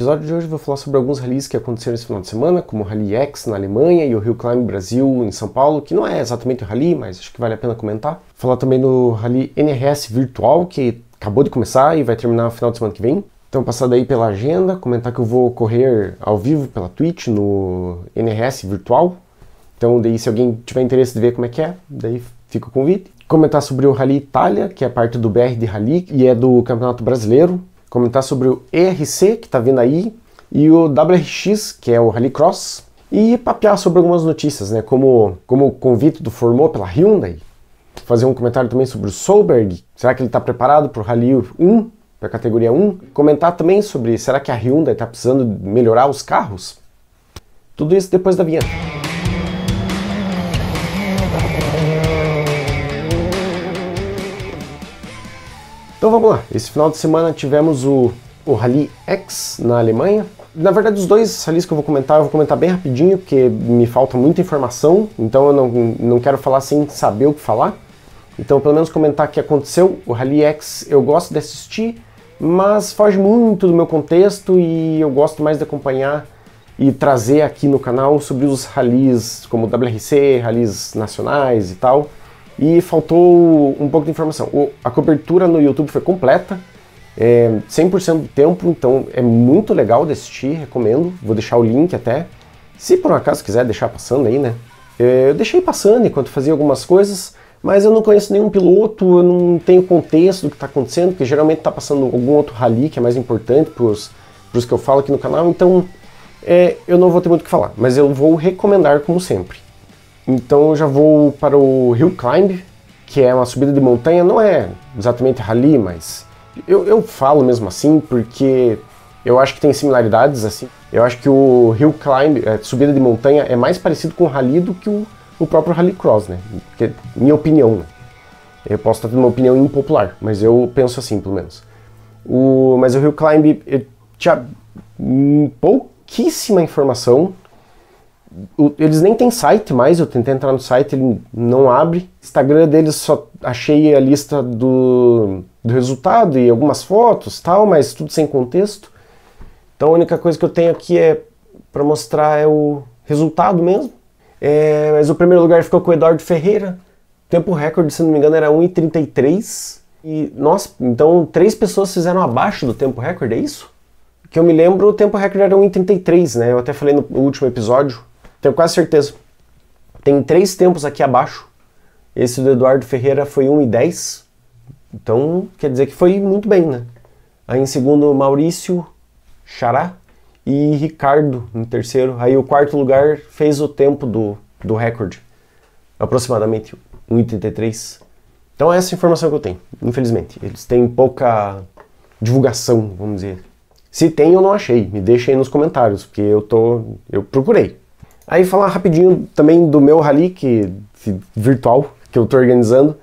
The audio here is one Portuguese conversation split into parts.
No episódio de hoje eu vou falar sobre alguns rallies que aconteceram esse final de semana, como o Rally X na Alemanha e o Rio Climb Brasil em São Paulo, que não é exatamente o rally, mas acho que vale a pena comentar. Falar também do Rally NRS Virtual, que acabou de começar e vai terminar no final de semana que vem. Então, passar daí pela agenda, comentar que eu vou correr ao vivo pela Twitch no NRS Virtual. Então, daí se alguém tiver interesse de ver como é que é, daí fica o convite. Comentar sobre o Rally Itália, que é parte do BR de Rally e é do Campeonato Brasileiro comentar sobre o ERC, que está vindo aí, e o WRX, que é o Rallycross, e papear sobre algumas notícias, né, como, como o convite do Formou pela Hyundai, fazer um comentário também sobre o Solberg, será que ele está preparado para o Rally 1, para a categoria 1? Comentar também sobre será que a Hyundai está precisando melhorar os carros? Tudo isso depois da vinheta. Então vamos lá, esse final de semana tivemos o, o Rally X na Alemanha. Na verdade, os dois rallies que eu vou comentar, eu vou comentar bem rapidinho, porque me falta muita informação, então eu não, não quero falar sem saber o que falar. Então, pelo menos comentar o que aconteceu. O Rally X eu gosto de assistir, mas foge muito do meu contexto e eu gosto mais de acompanhar e trazer aqui no canal sobre os rallies como WRC, rallies nacionais e tal. E faltou um pouco de informação. O, a cobertura no YouTube foi completa, é, 100% do tempo, então é muito legal de assistir, recomendo. Vou deixar o link até. Se por um acaso quiser deixar passando aí, né? É, eu deixei passando enquanto fazia algumas coisas, mas eu não conheço nenhum piloto, eu não tenho contexto do que está acontecendo, porque geralmente está passando algum outro rally que é mais importante para os que eu falo aqui no canal, então é, eu não vou ter muito o que falar, mas eu vou recomendar como sempre. Então eu já vou para o Hill Climb, que é uma subida de montanha, não é exatamente rally, mas eu, eu falo mesmo assim porque eu acho que tem similaridades assim. Eu acho que o Hill Climb, é, subida de montanha, é mais parecido com o rally do que o, o próprio Rallycross, né? Porque, minha opinião, né? Eu posso estar tendo uma opinião impopular, mas eu penso assim, pelo menos. O, mas o Hill Climb, eu tinha pouquíssima informação eles nem têm site mais, eu tentei entrar no site, ele não abre. Instagram deles só achei a lista do, do resultado e algumas fotos tal, mas tudo sem contexto. Então a única coisa que eu tenho aqui é para mostrar é o resultado mesmo. É, mas o primeiro lugar ficou com o Eduardo Ferreira. Tempo recorde, se não me engano, era 1,33. E, nossa, então três pessoas fizeram abaixo do tempo recorde, é isso? Que eu me lembro, o tempo recorde era 1,33, né? Eu até falei no último episódio tenho quase certeza. Tem três tempos aqui abaixo. Esse do Eduardo Ferreira foi 1,10. Então, quer dizer que foi muito bem, né? Aí em segundo, Maurício Xará e Ricardo em terceiro. Aí o quarto lugar fez o tempo do, do recorde, aproximadamente 1,83. Então é essa informação que eu tenho, infelizmente. Eles têm pouca divulgação, vamos dizer. Se tem, eu não achei. Me deixa aí nos comentários, porque eu tô. Eu procurei. Aí falar rapidinho também do meu rally que, virtual que eu estou organizando.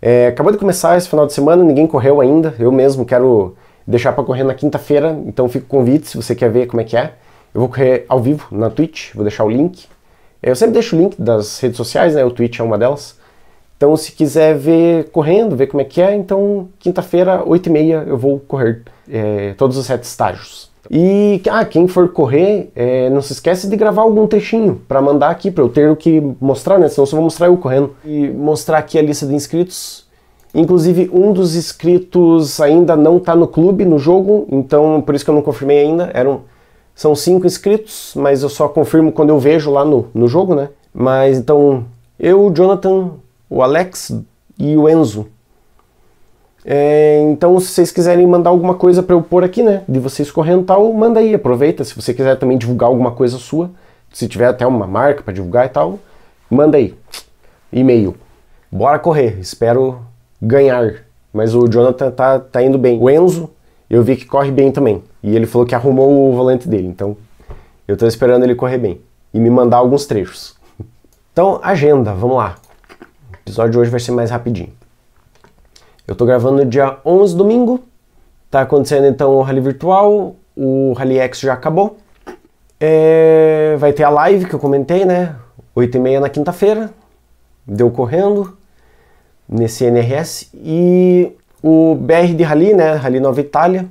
É, acabou de começar esse final de semana, ninguém correu ainda. Eu mesmo quero deixar para correr na quinta-feira, então fica o convite se você quer ver como é que é. Eu vou correr ao vivo na Twitch, vou deixar o link. É, eu sempre deixo o link das redes sociais, né? O Twitch é uma delas. Então, se quiser ver correndo, ver como é que é, então quinta-feira, 8h30, eu vou correr é, todos os sete estágios. E ah, quem for correr, é, não se esquece de gravar algum trechinho para mandar aqui, para eu ter o que mostrar, né? Senão só vou mostrar eu correndo. E mostrar aqui a lista de inscritos. Inclusive, um dos inscritos ainda não está no clube, no jogo, então por isso que eu não confirmei ainda. Eram, são cinco inscritos, mas eu só confirmo quando eu vejo lá no, no jogo, né? Mas então, eu, o Jonathan, o Alex e o Enzo é, então, se vocês quiserem mandar alguma coisa para eu pôr aqui, né, de vocês correndo tal, manda aí, aproveita. Se você quiser também divulgar alguma coisa sua, se tiver até uma marca para divulgar e tal, manda aí. E-mail. Bora correr, espero ganhar. Mas o Jonathan tá, tá indo bem. O Enzo, eu vi que corre bem também. E ele falou que arrumou o volante dele, então eu tô esperando ele correr bem e me mandar alguns trechos. Então, agenda, vamos lá. O episódio de hoje vai ser mais rapidinho. Eu tô gravando dia 11, domingo. Tá acontecendo então o rally virtual, o rally X já acabou. É... Vai ter a live que eu comentei, né? 8h30 na quinta-feira. Deu correndo nesse NRS. E o BR de Rally, né? Rally Nova Itália.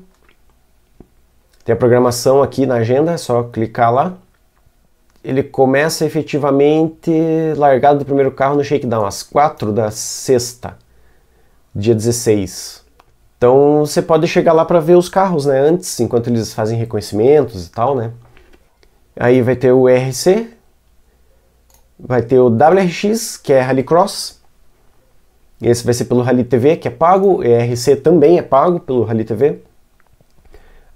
Tem a programação aqui na agenda, é só clicar lá. Ele começa efetivamente largado do primeiro carro no shakedown, às 4 da sexta dia 16. Então você pode chegar lá para ver os carros, né? Antes, enquanto eles fazem reconhecimentos e tal, né? Aí vai ter o RC, vai ter o WRX, que é Rallycross. Esse vai ser pelo Rally TV, que é pago. O ERC também é pago pelo Rally TV.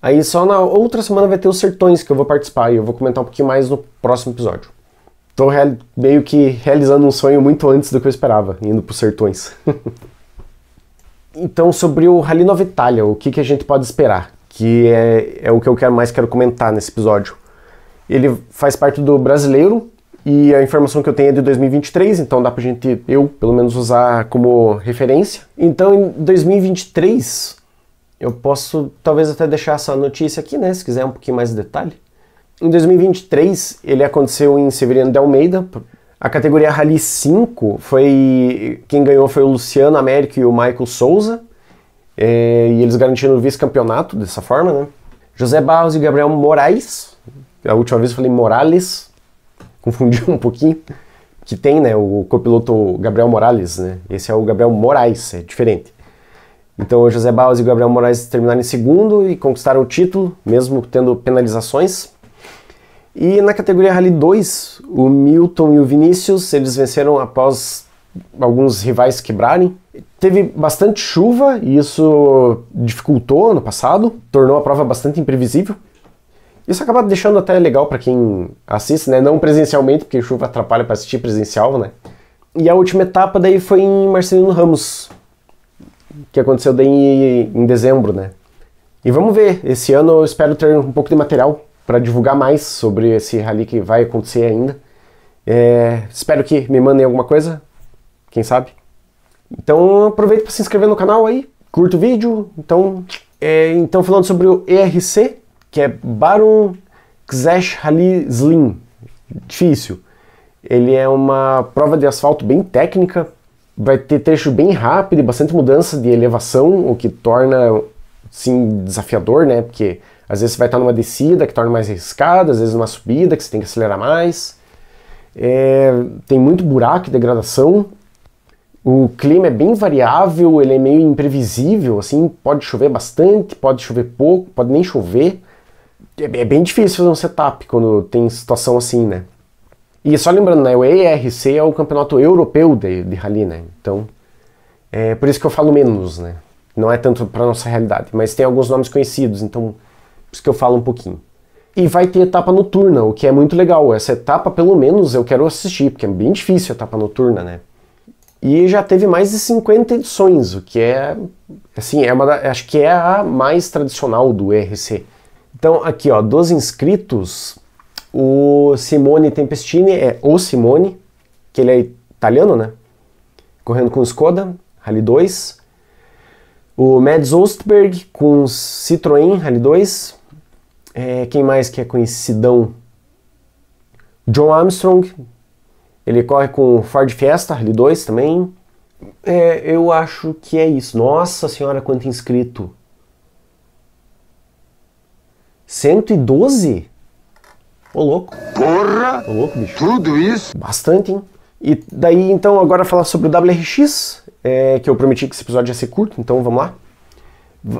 Aí só na outra semana vai ter os Sertões, que eu vou participar e eu vou comentar um pouquinho mais no próximo episódio. Tô meio que realizando um sonho muito antes do que eu esperava, indo pros Sertões. Então, sobre o Rally Nova Itália, o que, que a gente pode esperar? Que é, é o que eu quero, mais quero comentar nesse episódio. Ele faz parte do brasileiro e a informação que eu tenho é de 2023, então dá pra gente, eu pelo menos, usar como referência. Então, em 2023, eu posso talvez até deixar essa notícia aqui, né? Se quiser um pouquinho mais de detalhe. Em 2023, ele aconteceu em Severiano de Almeida, a categoria Rally 5 foi. Quem ganhou foi o Luciano Américo e o Michael Souza. É, e eles garantiram o vice-campeonato dessa forma, né? José Barros e Gabriel Moraes. A última vez eu falei Morales, confundi um pouquinho. Que tem, né? O copiloto Gabriel Morales, né? Esse é o Gabriel Moraes, é diferente. Então o José Barros e o Gabriel Moraes terminaram em segundo e conquistaram o título, mesmo tendo penalizações. E na categoria Rally 2, o Milton e o Vinícius, eles venceram após alguns rivais quebrarem. Teve bastante chuva e isso dificultou ano passado, tornou a prova bastante imprevisível. Isso acaba deixando até legal para quem assiste, né? Não presencialmente, porque chuva atrapalha para assistir presencial, né? E a última etapa daí foi em Marcelino Ramos, que aconteceu daí em dezembro, né? E vamos ver, esse ano eu espero ter um pouco de material para divulgar mais sobre esse rally que vai acontecer ainda. É, espero que me mandem alguma coisa, quem sabe. Então aproveita para se inscrever no canal aí, curta o vídeo. Então, é, então falando sobre o ERC, que é Baron Xesh Rally Slim, difícil. Ele é uma prova de asfalto bem técnica, vai ter trecho bem rápido e bastante mudança de elevação, o que torna sim desafiador, né? Porque às vezes você vai estar numa descida que torna mais arriscada, às vezes numa subida que você tem que acelerar mais. É, tem muito buraco e degradação. O clima é bem variável, ele é meio imprevisível, assim, pode chover bastante, pode chover pouco, pode nem chover. É, é bem difícil fazer um setup quando tem situação assim, né? E só lembrando, né, o ERC é o campeonato europeu de, de rally, né? Então, é por isso que eu falo menos, né? Não é tanto para nossa realidade, mas tem alguns nomes conhecidos, então isso que eu falo um pouquinho. E vai ter etapa noturna, o que é muito legal. Essa etapa, pelo menos, eu quero assistir, porque é bem difícil a etapa noturna, né? E já teve mais de 50 edições, o que é, assim, é uma da, acho que é a mais tradicional do ERC. Então, aqui, ó, dos inscritos, o Simone Tempestini é o Simone, que ele é italiano, né? Correndo com Skoda, Rally 2. O Mads Ostberg com Citroën Rally 2. É, quem mais que é conhecidão? John Armstrong. Ele corre com Ford Fiesta, Rally 2 também. É, eu acho que é isso. Nossa senhora, quanto inscrito! 112? Ô louco. Porra! Ô louco, bicho. Tudo isso? Bastante, hein? E daí, então, agora falar sobre o WRX, é, que eu prometi que esse episódio ia ser curto, então vamos lá.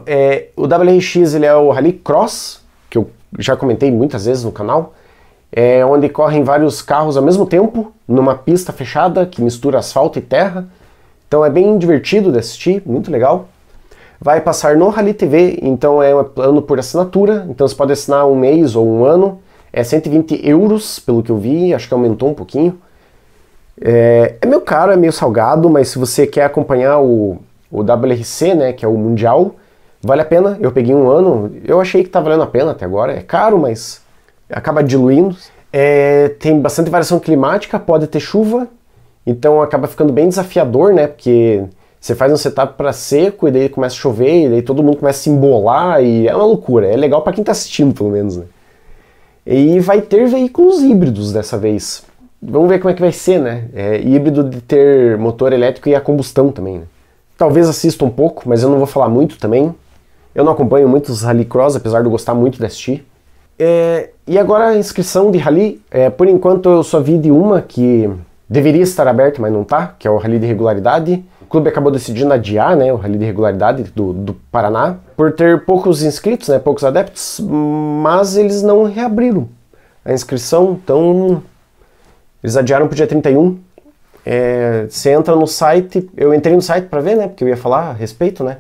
É, o WRX ele é o Rally Cross, já comentei muitas vezes no canal, é, onde correm vários carros ao mesmo tempo, numa pista fechada que mistura asfalto e terra. Então é bem divertido de assistir, muito legal. Vai passar no Rally TV, então é um plano por assinatura, então você pode assinar um mês ou um ano. É 120 euros, pelo que eu vi, acho que aumentou um pouquinho. É, é meio caro, é meio salgado, mas se você quer acompanhar o, o WRC, né, que é o Mundial, Vale a pena, eu peguei um ano, eu achei que tá valendo a pena até agora, é caro, mas acaba diluindo. É, tem bastante variação climática, pode ter chuva, então acaba ficando bem desafiador, né? Porque você faz um setup para seco e daí começa a chover e daí todo mundo começa a se embolar e é uma loucura. É legal para quem está assistindo, pelo menos, né? E vai ter veículos híbridos dessa vez. Vamos ver como é que vai ser, né? É, híbrido de ter motor elétrico e a combustão também, né? Talvez assista um pouco, mas eu não vou falar muito também. Eu não acompanho muitos rallycross, apesar de eu gostar muito de assistir. É, e agora a inscrição de rally, é, por enquanto eu só vi de uma que deveria estar aberta, mas não está, que é o rally de regularidade. O clube acabou decidindo adiar né, o rally de regularidade do, do Paraná, por ter poucos inscritos, né, poucos adeptos, mas eles não reabriram a inscrição, então eles adiaram para o dia 31. É, você entra no site, eu entrei no site para ver, né, porque eu ia falar a respeito, né,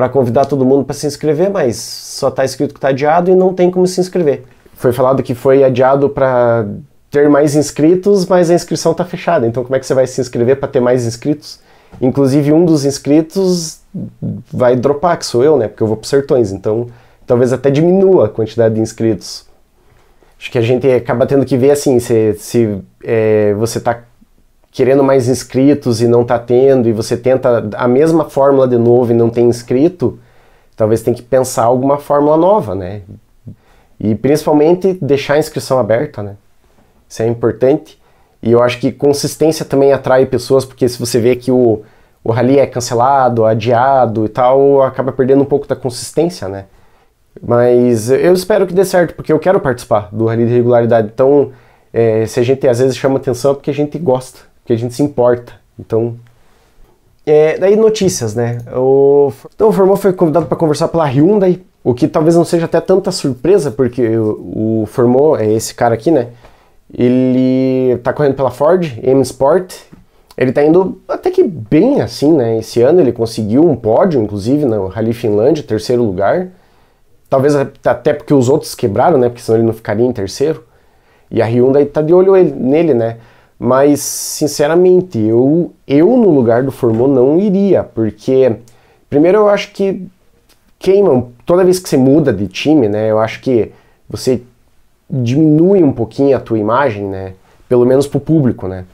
para convidar todo mundo para se inscrever, mas só está escrito que está adiado e não tem como se inscrever. Foi falado que foi adiado para ter mais inscritos, mas a inscrição está fechada. Então, como é que você vai se inscrever para ter mais inscritos? Inclusive, um dos inscritos vai dropar, que sou eu, né? Porque eu vou para Sertões. Então, talvez até diminua a quantidade de inscritos. Acho que a gente acaba tendo que ver assim, se, se é, você está querendo mais inscritos e não tá tendo, e você tenta a mesma fórmula de novo e não tem inscrito, talvez tem que pensar alguma fórmula nova, né? E principalmente deixar a inscrição aberta, né? Isso é importante. E eu acho que consistência também atrai pessoas, porque se você vê que o, o rally é cancelado, adiado e tal, acaba perdendo um pouco da consistência, né? Mas eu espero que dê certo, porque eu quero participar do rally de regularidade. Então, é, se a gente às vezes chama atenção é porque a gente gosta que a gente se importa. Então, é, daí notícias, né? O, então o Formol foi convidado para conversar pela Hyundai, o que talvez não seja até tanta surpresa, porque o, o Formol é esse cara aqui, né? Ele está correndo pela Ford, M Sport. Ele está indo até que bem assim, né? Esse ano ele conseguiu um pódio, inclusive, no Rally Finlândia, terceiro lugar. Talvez até porque os outros quebraram, né? Porque senão ele não ficaria em terceiro. E a Hyundai está de olho nele, né? Mas, sinceramente, eu, eu no lugar do Formô não iria, porque, primeiro, eu acho que queimam. Toda vez que você muda de time, né, eu acho que você diminui um pouquinho a tua imagem, né, pelo menos pro público, né.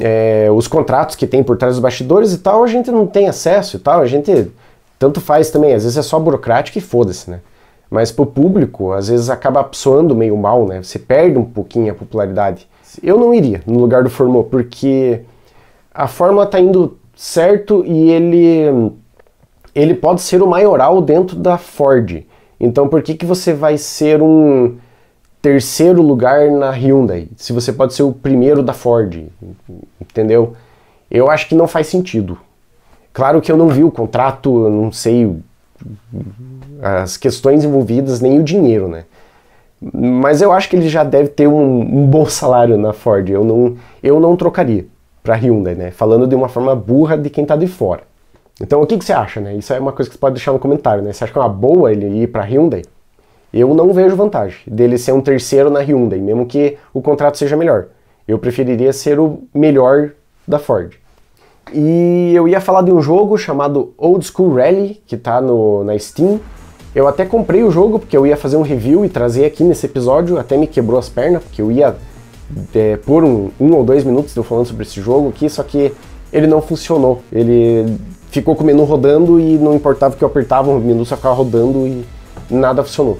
É, os contratos que tem por trás dos bastidores e tal, a gente não tem acesso e tal, a gente tanto faz também, às vezes é só burocrático e foda-se, né. Mas pro público, às vezes acaba soando meio mal, né, você perde um pouquinho a popularidade. Eu não iria no lugar do Formô, porque a fórmula tá indo certo e ele ele pode ser o maioral dentro da Ford. Então por que, que você vai ser um terceiro lugar na Hyundai, se você pode ser o primeiro da Ford, entendeu? Eu acho que não faz sentido. Claro que eu não vi o contrato, eu não sei as questões envolvidas, nem o dinheiro, né? Mas eu acho que ele já deve ter um, um bom salário na Ford. Eu não, eu não trocaria para Hyundai, né? Falando de uma forma burra de quem está de fora. Então, o que, que, você acha, né? Isso é uma coisa que você pode deixar no comentário, né? Você acha que é uma boa ele ir para Hyundai? Eu não vejo vantagem dele ser um terceiro na Hyundai, mesmo que o contrato seja melhor. Eu preferiria ser o melhor da Ford. E eu ia falar de um jogo chamado Old School Rally, que está na Steam, eu até comprei o jogo porque eu ia fazer um review e trazer aqui nesse episódio, até me quebrou as pernas, porque eu ia é, um, um ou dois minutos eu falando sobre esse jogo aqui, só que ele não funcionou. Ele ficou com o menu rodando e não importava o que eu apertava, o menu só ficava rodando e nada funcionou.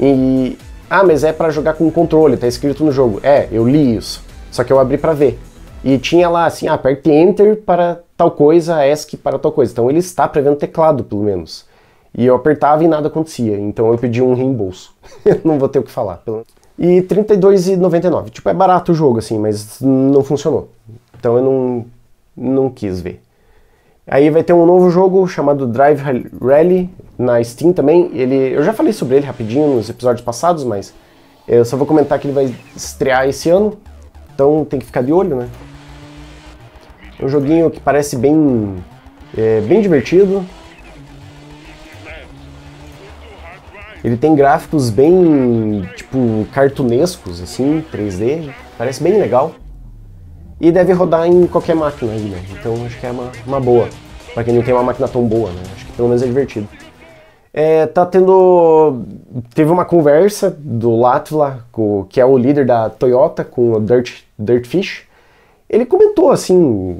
E. Ah, mas é para jogar com controle, tá escrito no jogo. É, eu li isso. Só que eu abri para ver. E tinha lá assim, ah, aperte Enter para tal coisa, ESC para tal coisa. Então ele está prevendo teclado, pelo menos. E eu apertava e nada acontecia, então eu pedi um reembolso. não vou ter o que falar. E R$32,99. Tipo, é barato o jogo, assim, mas não funcionou. Então eu não, não quis ver. Aí vai ter um novo jogo chamado Drive Rally na Steam também. Ele, eu já falei sobre ele rapidinho nos episódios passados, mas eu só vou comentar que ele vai estrear esse ano. Então tem que ficar de olho, né? É um joguinho que parece bem, é, bem divertido. Ele tem gráficos bem, tipo, cartunescos, assim, 3D. Parece bem legal. E deve rodar em qualquer máquina aí, né? Então acho que é uma, uma boa. Pra quem não tem uma máquina tão boa, né? Acho que pelo menos é divertido. É, tá tendo. Teve uma conversa do Latvala, que é o líder da Toyota, com o Dirt, Dirtfish. Ele comentou assim,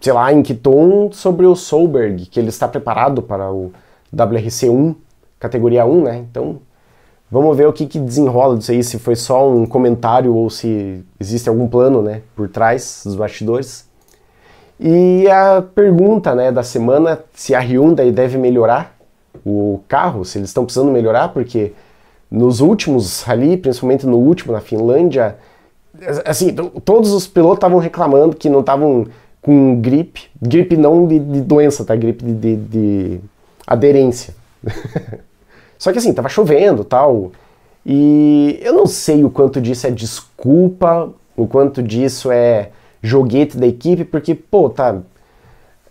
sei lá, em que tom, sobre o Solberg, que ele está preparado para o WRC1 categoria 1, né? Então, vamos ver o que, que desenrola disso aí, se foi só um comentário ou se existe algum plano, né, por trás dos bastidores. E a pergunta, né, da semana, se a Hyundai deve melhorar o carro, se eles estão precisando melhorar, porque nos últimos ali, principalmente no último na Finlândia, assim, todos os pilotos estavam reclamando que não estavam com gripe, gripe não de, de doença, tá? Gripe de, de, de aderência. Só que assim, tava chovendo tal. E eu não sei o quanto disso é desculpa, o quanto disso é joguete da equipe, porque, pô, tá.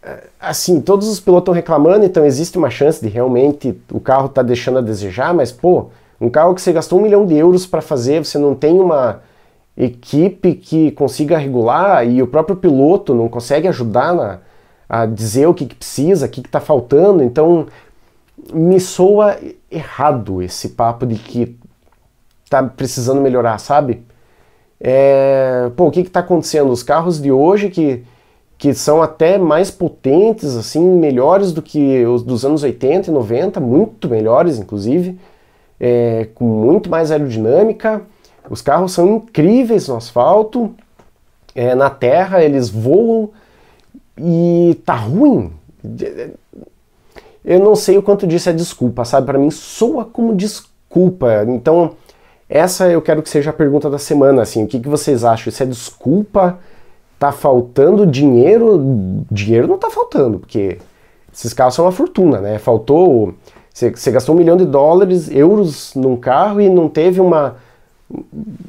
Eh, assim, todos os pilotos estão reclamando, então existe uma chance de realmente o carro tá deixando a desejar, mas, pô, um carro que você gastou um milhão de euros para fazer, você não tem uma equipe que consiga regular e o próprio piloto não consegue ajudar na, a dizer o que, que precisa, o que está faltando. Então, me soa errado esse papo de que tá precisando melhorar, sabe? É, pô, o que que tá acontecendo? Os carros de hoje que, que são até mais potentes, assim, melhores do que os dos anos 80 e 90, muito melhores, inclusive, é, com muito mais aerodinâmica. Os carros são incríveis no asfalto, é, na terra eles voam e tá ruim eu não sei o quanto disso é desculpa, sabe? Para mim soa como desculpa. Então, essa eu quero que seja a pergunta da semana, assim, o que, que vocês acham? Isso é desculpa? Tá faltando dinheiro? Dinheiro não tá faltando, porque esses carros são uma fortuna, né? Faltou, você gastou um milhão de dólares, euros num carro e não teve uma,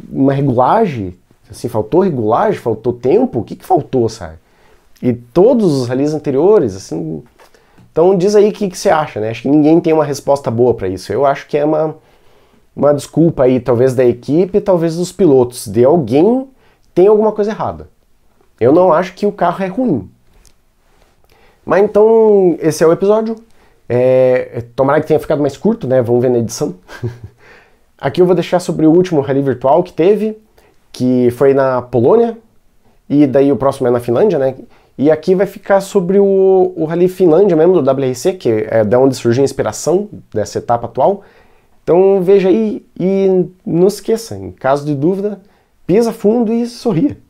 uma regulagem, assim, faltou regulagem, faltou tempo, o que que faltou, sabe? E todos os rallies anteriores, assim, então diz aí o que, que, você acha, né? Acho que ninguém tem uma resposta boa para isso. Eu acho que é uma, uma desculpa aí, talvez da equipe, talvez dos pilotos, de alguém tem alguma coisa errada. Eu não acho que o carro é ruim. Mas então, esse é o episódio. É, é tomara que tenha ficado mais curto, né? Vamos ver na edição. Aqui eu vou deixar sobre o último rally virtual que teve, que foi na Polônia, e daí o próximo é na Finlândia, né? E aqui vai ficar sobre o, o Rally Finlândia mesmo, do WRC, que é da onde surgiu a inspiração dessa etapa atual. Então veja aí e não esqueça, em caso de dúvida, pisa fundo e sorria.